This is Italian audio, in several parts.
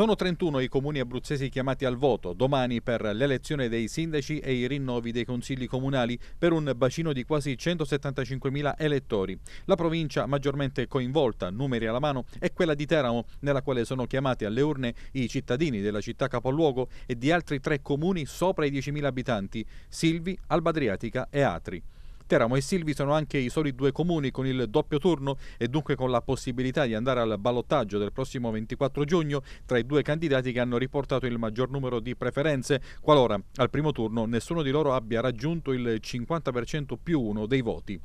Sono 31 i comuni abruzzesi chiamati al voto domani per l'elezione dei sindaci e i rinnovi dei consigli comunali per un bacino di quasi 175.000 elettori. La provincia maggiormente coinvolta, numeri alla mano, è quella di Teramo, nella quale sono chiamati alle urne i cittadini della città capoluogo e di altri tre comuni sopra i 10.000 abitanti, Silvi, Albadriatica e Atri. Teramo e Silvi sono anche i soli due comuni con il doppio turno e dunque con la possibilità di andare al ballottaggio del prossimo 24 giugno tra i due candidati che hanno riportato il maggior numero di preferenze, qualora al primo turno nessuno di loro abbia raggiunto il 50% più uno dei voti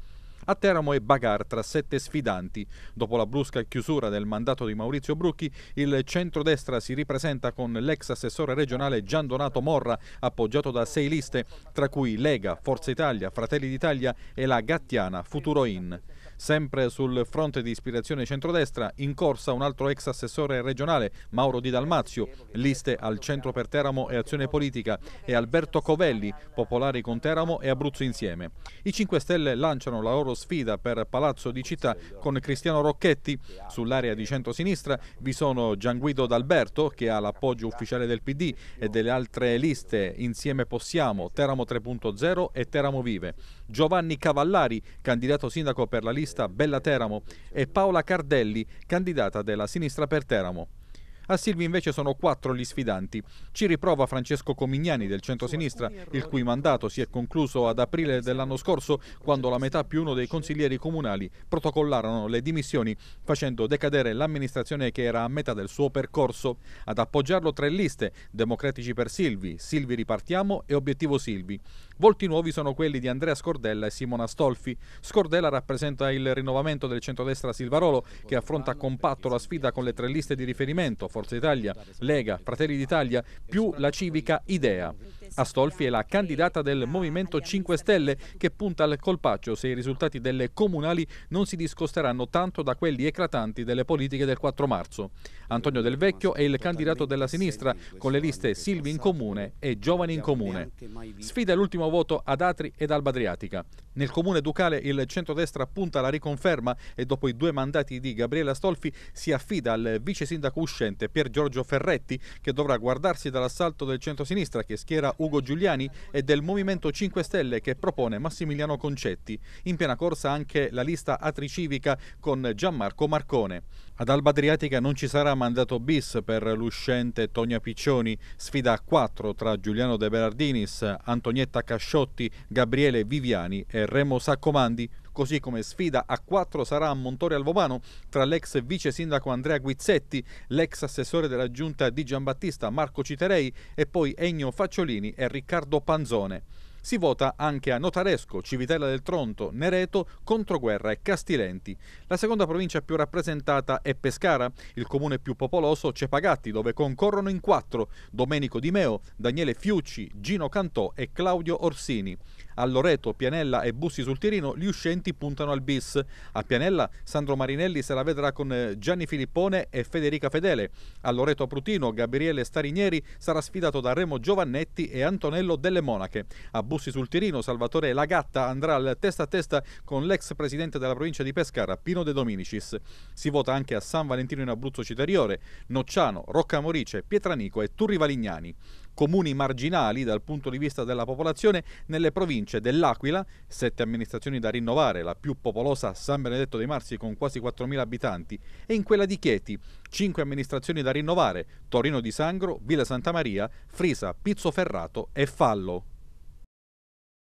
a Teramo e Bagar tra sette sfidanti. Dopo la brusca chiusura del mandato di Maurizio Brucchi, il centrodestra si ripresenta con l'ex assessore regionale Gian Donato Morra, appoggiato da sei liste, tra cui Lega, Forza Italia, Fratelli d'Italia e la Gattiana Futuro In. Sempre sul fronte di ispirazione centrodestra, in corsa un altro ex assessore regionale, Mauro Di Dalmazio, liste al Centro per Teramo e Azione Politica, e Alberto Covelli, popolari con Teramo e Abruzzo insieme. I 5 Stelle lanciano la loro sfida per Palazzo di Città con Cristiano Rocchetti. Sull'area di centro-sinistra vi sono Gianguido D'Alberto, che ha l'appoggio ufficiale del PD, e delle altre liste Insieme Possiamo, Teramo 3.0 e Teramo Vive. Giovanni Cavallari, candidato sindaco per la lista socialista Bella Teramo e Paola Cardelli, candidata della sinistra per Teramo. A Silvi invece sono quattro gli sfidanti. Ci riprova Francesco Comignani del centrosinistra, il cui mandato si è concluso ad aprile dell'anno scorso quando la metà più uno dei consiglieri comunali protocollarono le dimissioni facendo decadere l'amministrazione che era a metà del suo percorso. Ad appoggiarlo tre liste, Democratici per Silvi, Silvi Ripartiamo e Obiettivo Silvi. Volti nuovi sono quelli di Andrea Scordella e Simona Stolfi. Scordella rappresenta il rinnovamento del centrodestra Silvarolo che affronta compatto la sfida con le tre liste di riferimento Forza Italia, Lega, Fratelli d'Italia, più la civica idea. Astolfi è la candidata del Movimento 5 Stelle che punta al colpaccio se i risultati delle comunali non si discosteranno tanto da quelli eclatanti delle politiche del 4 marzo. Antonio Del Vecchio è il candidato della sinistra con le liste Silvi in Comune e Giovani in Comune. Sfida l'ultimo voto ad Atri ed Alba Adriatica. Nel comune ducale il centrodestra punta alla riconferma e dopo i due mandati di Gabriele Astolfi si affida al vice sindaco uscente Pier Giorgio Ferretti che dovrà guardarsi dall'assalto del centrosinistra che schiera Ugo Giuliani e del Movimento 5 Stelle che propone Massimiliano Concetti. In piena corsa anche la lista atricivica con Gianmarco Marcone. Ad Alba Adriatica non ci sarà mandato bis per l'uscente Tonia Piccioni, sfida a quattro tra Giuliano De Berardinis, Antonietta Casciotti, Gabriele Viviani e Remo Saccomandi così come sfida a quattro sarà a Montorio Alvomano tra l'ex vice sindaco Andrea Guizzetti, l'ex assessore della giunta di Giambattista Marco Citerei e poi Ennio Facciolini e Riccardo Panzone. Si vota anche a Notaresco, Civitella del Tronto, Nereto, Controguerra e Castilenti. La seconda provincia più rappresentata è Pescara, il comune più popoloso Cepagatti, dove concorrono in quattro Domenico Di Meo, Daniele Fiucci, Gino Cantò e Claudio Orsini. A Loreto, Pianella e Bussi sul Tirino gli uscenti puntano al bis. A Pianella Sandro Marinelli se la vedrà con eh, Gianni Filippone e Federica Fedele. A Loreto Prutino Gabriele Starinieri sarà sfidato da Remo Giovannetti e Antonello Delle Monache. A Bussi Bussi sul Tirino, Salvatore Lagatta andrà al testa a testa con l'ex presidente della provincia di Pescara, Pino De Dominicis. Si vota anche a San Valentino in Abruzzo Citeriore, Nocciano, Roccamorice, Pietranico e Turri Valignani comuni marginali dal punto di vista della popolazione nelle province dell'Aquila, sette amministrazioni da rinnovare, la più popolosa San Benedetto dei Marsi con quasi 4.000 abitanti, e in quella di Chieti, cinque amministrazioni da rinnovare, Torino di Sangro, Villa Santa Maria, Frisa, Pizzo Ferrato e Fallo.